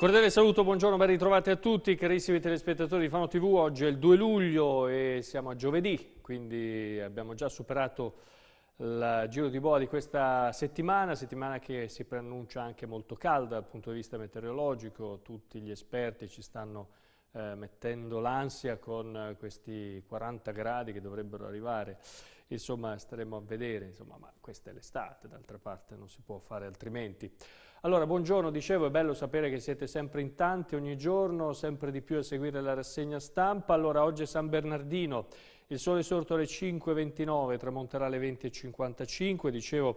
Un cordiale saluto, buongiorno, ben ritrovati a tutti, carissimi telespettatori di Fano TV. Oggi è il 2 luglio e siamo a giovedì, quindi abbiamo già superato il giro di boa di questa settimana, settimana che si preannuncia anche molto calda dal punto di vista meteorologico. Tutti gli esperti ci stanno eh, mettendo l'ansia con questi 40 gradi che dovrebbero arrivare. Insomma, staremo a vedere, insomma, ma questa è l'estate, d'altra parte non si può fare altrimenti. Allora, buongiorno, dicevo, è bello sapere che siete sempre in tanti ogni giorno, sempre di più a seguire la rassegna stampa. Allora, oggi è San Bernardino, il sole è sorto alle 5.29, tramonterà alle 20.55, dicevo,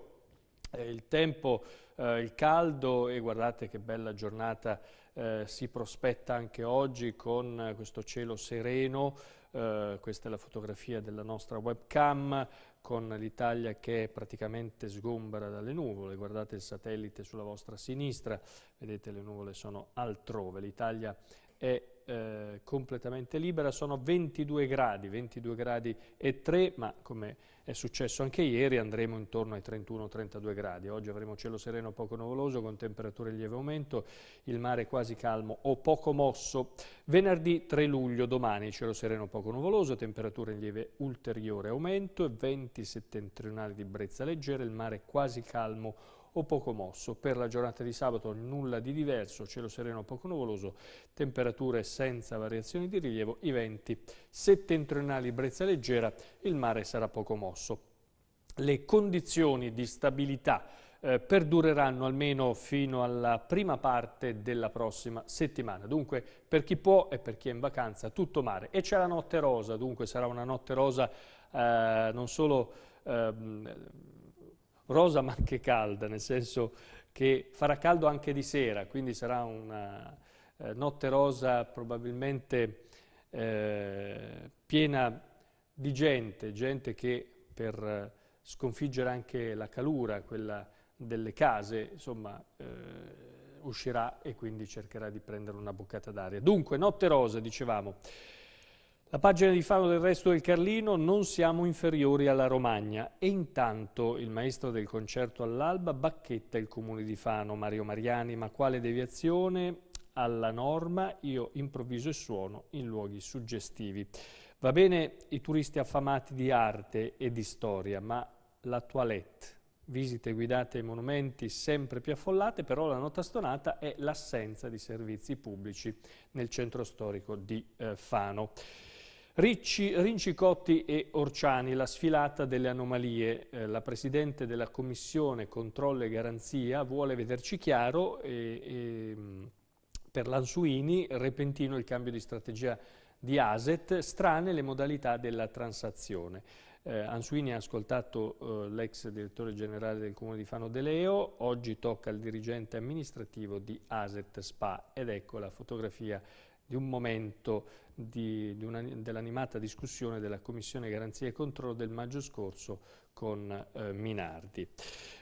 eh, il tempo, eh, il caldo e guardate che bella giornata eh, si prospetta anche oggi con questo cielo sereno, eh, questa è la fotografia della nostra webcam, con l'Italia che è praticamente sgombra dalle nuvole, guardate il satellite sulla vostra sinistra, vedete le nuvole sono altrove, l'Italia è eh, completamente libera, sono 22 gradi, 22 gradi e 3, ma come è successo anche ieri andremo intorno ai 31-32 gradi. Oggi avremo cielo sereno poco nuvoloso con temperature in lieve aumento, il mare quasi calmo o poco mosso. Venerdì 3 luglio, domani cielo sereno poco nuvoloso, temperature in lieve ulteriore aumento venti settentrionali di brezza leggera, il mare quasi calmo o poco mosso. Per la giornata di sabato nulla di diverso, cielo sereno poco nuvoloso, temperature senza variazioni di rilievo, i venti settentrionali brezza leggera, il mare sarà poco mosso. Le condizioni di stabilità eh, perdureranno almeno fino alla prima parte della prossima settimana. Dunque per chi può e per chi è in vacanza tutto mare. E c'è la notte rosa, dunque sarà una notte rosa eh, non solo... Eh, rosa ma anche calda, nel senso che farà caldo anche di sera, quindi sarà una eh, notte rosa probabilmente eh, piena di gente, gente che per eh, sconfiggere anche la calura, quella delle case, insomma, eh, uscirà e quindi cercherà di prendere una boccata d'aria. Dunque, notte rosa, dicevamo. La pagina di Fano del resto del Carlino, non siamo inferiori alla Romagna. E intanto il maestro del concerto all'alba bacchetta il comune di Fano, Mario Mariani, ma quale deviazione alla norma io improvviso e suono in luoghi suggestivi. Va bene i turisti affamati di arte e di storia, ma la toilette, visite guidate ai monumenti sempre più affollate, però la nota stonata è l'assenza di servizi pubblici nel centro storico di eh, Fano. Ricci, Rincicotti e Orciani, la sfilata delle anomalie. Eh, la Presidente della Commissione Controllo e Garanzia vuole vederci chiaro e, e mm, per Lansuini repentino il cambio di strategia di ASET, strane le modalità della transazione. Eh, Ansuini ha ascoltato eh, l'ex direttore generale del Comune di Fano De Leo, oggi tocca al dirigente amministrativo di ASET SPA ed ecco la fotografia di un momento di, di dell'animata discussione della Commissione Garanzia e Controllo del maggio scorso con eh, Minardi.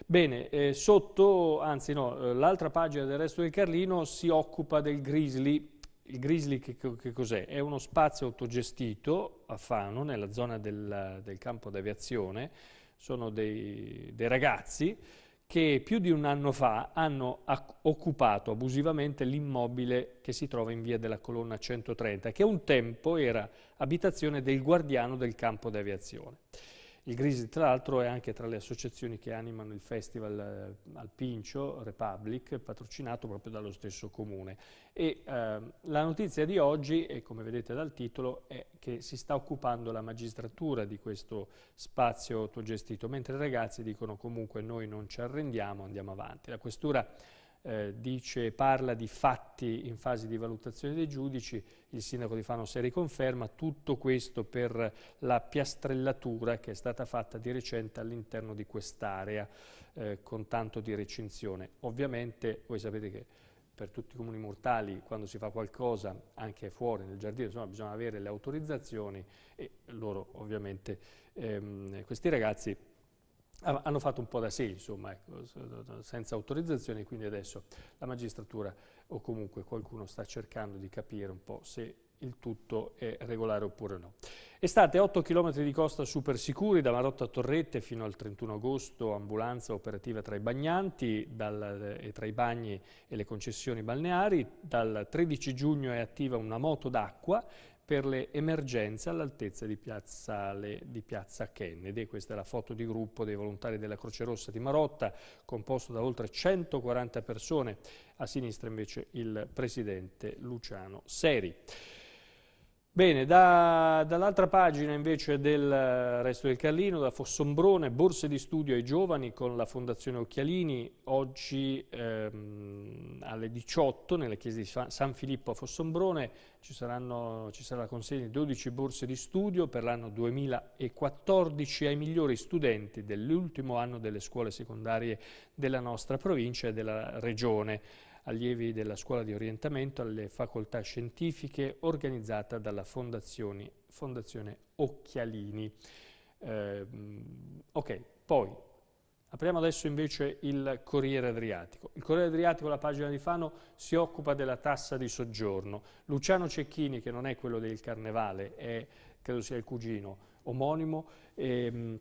Bene, eh, sotto, anzi no, eh, l'altra pagina del resto del Carlino si occupa del Grizzly. Il Grizzly che, che cos'è? È uno spazio autogestito a Fano, nella zona del, del campo d'aviazione, sono dei, dei ragazzi che più di un anno fa hanno occupato abusivamente l'immobile che si trova in via della Colonna 130, che un tempo era abitazione del guardiano del campo d'aviazione. Il Grizzly, tra l'altro, è anche tra le associazioni che animano il festival eh, al Pincio, Republic, patrocinato proprio dallo stesso comune. E, eh, la notizia di oggi, e come vedete dal titolo, è che si sta occupando la magistratura di questo spazio autogestito, mentre i ragazzi dicono comunque noi non ci arrendiamo, andiamo avanti. La questura eh, dice, parla di fatti in fase di valutazione dei giudici, il sindaco di Fano se riconferma, tutto questo per la piastrellatura che è stata fatta di recente all'interno di quest'area eh, con tanto di recinzione. Ovviamente voi sapete che per tutti i comuni mortali quando si fa qualcosa anche fuori nel giardino insomma, bisogna avere le autorizzazioni e loro ovviamente ehm, questi ragazzi Ah, hanno fatto un po' da sé, insomma, ecco, senza autorizzazione, quindi adesso la magistratura o comunque qualcuno sta cercando di capire un po' se il tutto è regolare oppure no. Estate, 8 km di costa super sicuri, da Marotta a Torrette fino al 31 agosto, ambulanza operativa tra i bagnanti dal, eh, e tra i bagni e le concessioni balneari, dal 13 giugno è attiva una moto d'acqua, per le emergenze all'altezza di, di piazza, Kennedy. Questa è la foto di gruppo dei volontari della Croce Rossa di Marotta, composto da oltre 140 persone. A sinistra invece il presidente Luciano Seri. Bene, da, dall'altra pagina invece del eh, resto del Carlino, da Fossombrone, borse di studio ai giovani con la Fondazione Occhialini, oggi ehm, alle 18 nella chiesa di San Filippo a Fossombrone ci, saranno, ci sarà la consegna di 12 borse di studio per l'anno 2014 ai migliori studenti dell'ultimo anno delle scuole secondarie della nostra provincia e della regione allievi della Scuola di Orientamento alle facoltà scientifiche organizzata dalla Fondazione, Fondazione Occhialini. Eh, ok, poi apriamo adesso invece il Corriere Adriatico. Il Corriere Adriatico, la pagina di Fano, si occupa della tassa di soggiorno. Luciano Cecchini, che non è quello del Carnevale, è, credo sia il cugino omonimo, ehm,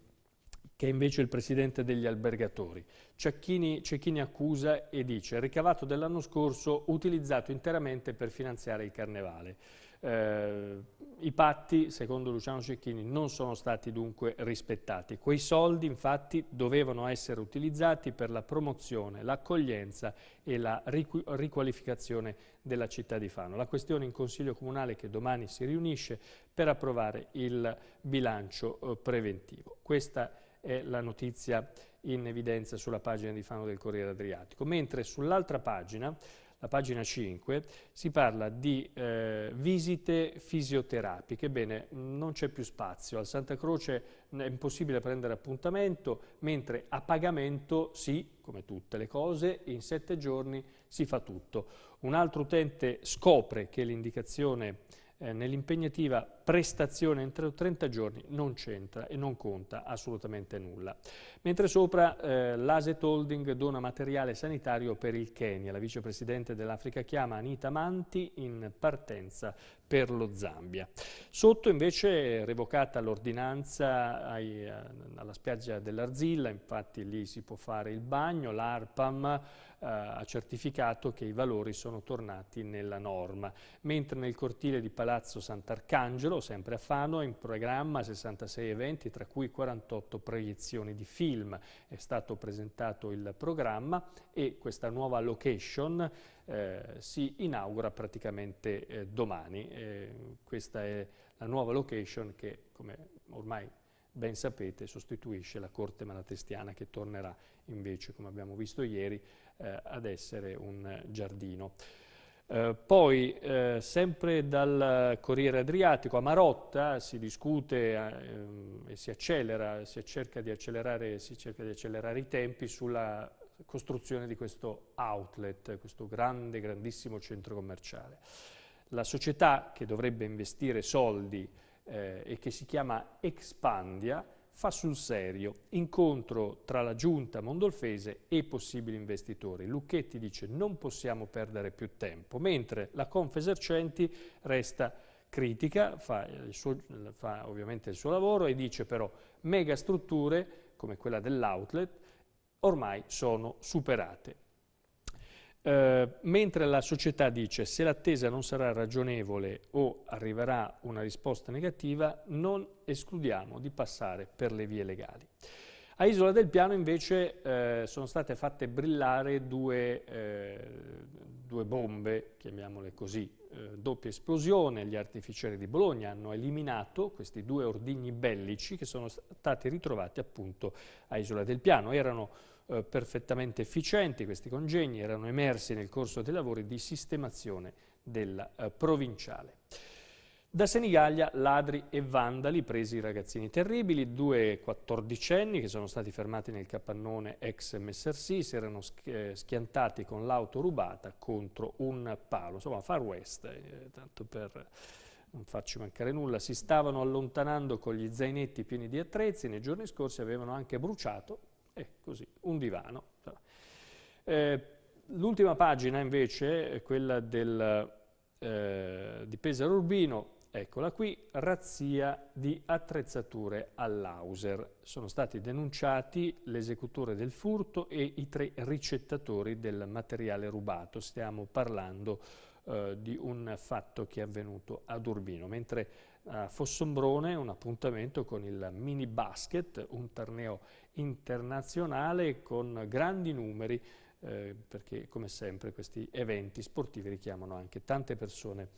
che è invece il presidente degli albergatori. C'è chi, accusa e dice ricavato dell'anno scorso utilizzato interamente per finanziare il carnevale. Eh, I patti, secondo Luciano Cecchini, non sono stati dunque rispettati. Quei soldi, infatti, dovevano essere utilizzati per la promozione, l'accoglienza e la riqualificazione della città di Fano. La questione in Consiglio Comunale che domani si riunisce per approvare il bilancio eh, preventivo. Questa è è la notizia in evidenza sulla pagina di Fano del Corriere Adriatico, mentre sull'altra pagina, la pagina 5, si parla di eh, visite fisioterapiche. Ebbene, non c'è più spazio. Al Santa Croce è impossibile prendere appuntamento, mentre a pagamento sì, come tutte le cose, in sette giorni si fa tutto. Un altro utente scopre che l'indicazione eh, nell'impegnativa prestazione entro 30 giorni non c'entra e non conta assolutamente nulla. Mentre sopra eh, l'Aset Holding dona materiale sanitario per il Kenya. La vicepresidente dell'Africa chiama Anita Manti in partenza per lo Zambia. Sotto invece è revocata l'ordinanza eh, alla spiaggia dell'Arzilla, infatti lì si può fare il bagno, l'ARPAM eh, ha certificato che i valori sono tornati nella norma. Mentre nel cortile di Palazzo Sant'Arcangelo, sempre a Fano, in programma 66 eventi, tra cui 48 proiezioni di film. È stato presentato il programma e questa nuova location eh, si inaugura praticamente eh, domani. Eh, questa è la nuova location che, come ormai ben sapete, sostituisce la Corte Malatestiana che tornerà invece, come abbiamo visto ieri, eh, ad essere un giardino. Eh, poi, eh, sempre dal Corriere Adriatico, a Marotta si discute eh, ehm, e si accelera, si cerca, di si cerca di accelerare i tempi sulla costruzione di questo outlet, questo grande, grandissimo centro commerciale. La società che dovrebbe investire soldi eh, e che si chiama Expandia, fa sul serio, incontro tra la giunta mondolfese e possibili investitori. Lucchetti dice non possiamo perdere più tempo, mentre la Confesercenti resta critica, fa, suo, fa ovviamente il suo lavoro e dice però mega strutture come quella dell'outlet ormai sono superate. Eh, mentre la società dice se l'attesa non sarà ragionevole o arriverà una risposta negativa, non escludiamo di passare per le vie legali. A Isola del Piano invece eh, sono state fatte brillare due, eh, due bombe, chiamiamole così, eh, doppia esplosione, gli artificieri di Bologna hanno eliminato questi due ordigni bellici che sono stati ritrovati appunto a Isola del Piano. Erano eh, perfettamente efficienti, questi congegni erano emersi nel corso dei lavori di sistemazione della eh, provinciale. Da Senigallia ladri e vandali presi i ragazzini terribili, due quattordicenni che sono stati fermati nel capannone ex Messersi, si erano eh, schiantati con l'auto rubata contro un palo, insomma far west, eh, tanto per eh, non farci mancare nulla, si stavano allontanando con gli zainetti pieni di attrezzi, nei giorni scorsi avevano anche bruciato e eh, così, un divano. Eh, l'ultima pagina invece è quella del, eh, di Pesaro Urbino, eccola qui, razzia di attrezzature all'Auser. Sono stati denunciati l'esecutore del furto e i tre ricettatori del materiale rubato. Stiamo parlando eh, di un fatto che è avvenuto ad Urbino, mentre a Fossombrone un appuntamento con il mini basket, un torneo internazionale con grandi numeri, eh, perché come sempre questi eventi sportivi richiamano anche tante persone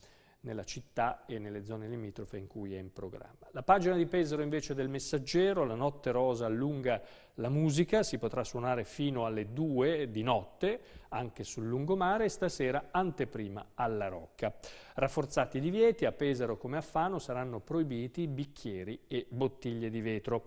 nella città e nelle zone limitrofe in cui è in programma. La pagina di Pesaro invece del Messaggero, la notte rosa allunga la musica si potrà suonare fino alle 2 di notte, anche sul lungomare, e stasera anteprima alla Rocca. Rafforzati i divieti, a Pesaro come a Fano saranno proibiti bicchieri e bottiglie di vetro.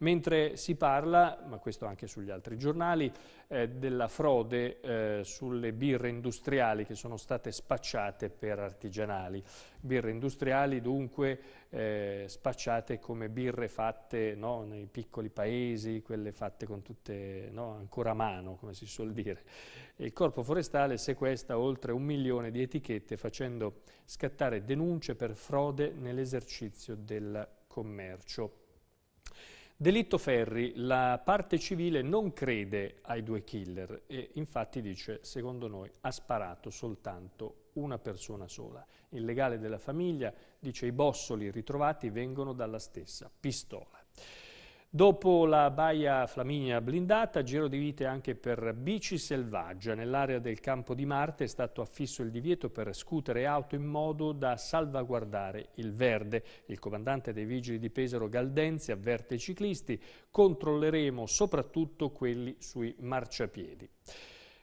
Mentre si parla, ma questo anche sugli altri giornali, eh, della frode eh, sulle birre industriali che sono state spacciate per artigianali. Birre industriali dunque eh, spacciate come birre fatte no, nei piccoli paesi, quelle fatte con tutte no, ancora a mano, come si suol dire. Il Corpo Forestale sequestra oltre un milione di etichette facendo scattare denunce per frode nell'esercizio del commercio. Delitto Ferri, la parte civile non crede ai due killer e infatti dice, secondo noi, ha sparato soltanto una persona sola. Il legale della famiglia dice i bossoli ritrovati vengono dalla stessa pistola. Dopo la Baia Flaminia blindata, giro di vite anche per bici selvaggia. Nell'area del Campo di Marte è stato affisso il divieto per scooter e auto in modo da salvaguardare il verde. Il comandante dei vigili di Pesaro Galdenzi avverte i ciclisti, controlleremo soprattutto quelli sui marciapiedi.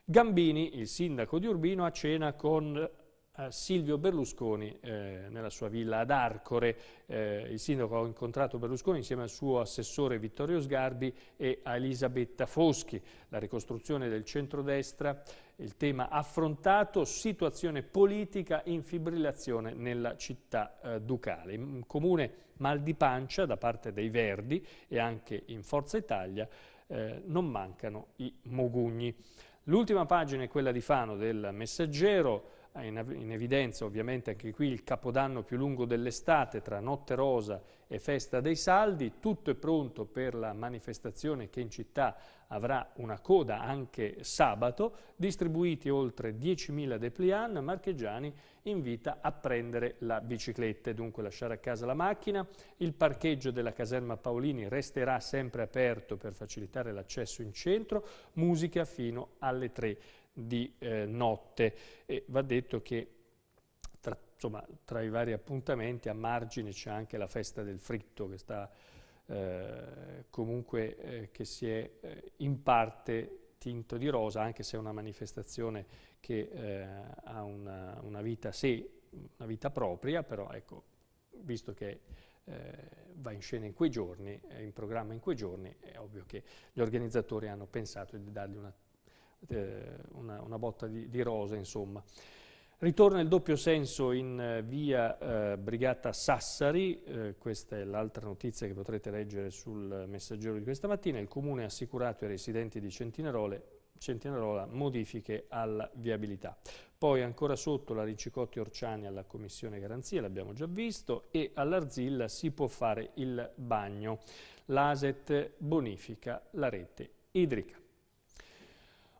Gambini, il sindaco di Urbino, a cena con eh, Silvio Berlusconi eh, nella sua villa ad Arcore. Eh, il sindaco ha incontrato Berlusconi insieme al suo assessore Vittorio Sgarbi e a Elisabetta Foschi. La ricostruzione del centrodestra, il tema affrontato, situazione politica, in fibrillazione nella città eh, ducale. In comune mal di pancia da parte dei Verdi e anche in Forza Italia eh, non mancano i Mogugni. L'ultima pagina è quella di Fano del Messaggero, Ah, in, evidenza ovviamente anche qui il capodanno più lungo dell'estate tra Notte Rosa e Festa dei Saldi, tutto è pronto per la manifestazione che in città avrà una coda anche sabato, distribuiti oltre 10.000 depliant, Marchegiani invita a prendere la bicicletta e dunque lasciare a casa la macchina. Il parcheggio della caserma Paolini resterà sempre aperto per facilitare l'accesso in centro, musica fino alle 3 di eh, notte e va detto che tra, insomma, tra, i vari appuntamenti a margine c'è anche la festa del fritto che sta eh, comunque eh, che si è eh, in parte tinto di rosa anche se è una manifestazione che eh, ha una, una, vita sé, una vita propria però ecco visto che eh, va in scena in quei giorni, è in programma in quei giorni, è ovvio che gli organizzatori hanno pensato di dargli una eh, una, una, botta di, di rosa, insomma. Ritorna il doppio senso in eh, via eh, Brigata Sassari, eh, questa è l'altra notizia che potrete leggere sul messaggero di questa mattina, il Comune ha assicurato ai residenti di Centinarola modifiche alla viabilità. Poi ancora sotto la Ricicotti Orciani alla Commissione Garanzia, l'abbiamo già visto, e all'Arzilla si può fare il bagno. L'ASET bonifica la rete idrica.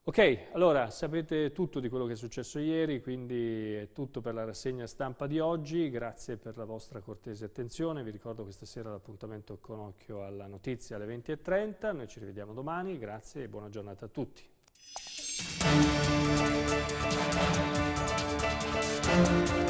Ok, allora sapete tutto di quello che è successo ieri, quindi è tutto per la rassegna stampa di oggi, grazie per la vostra cortese attenzione, vi ricordo che sera l'appuntamento con occhio alla notizia alle 20.30, noi ci rivediamo domani, grazie e buona giornata a tutti.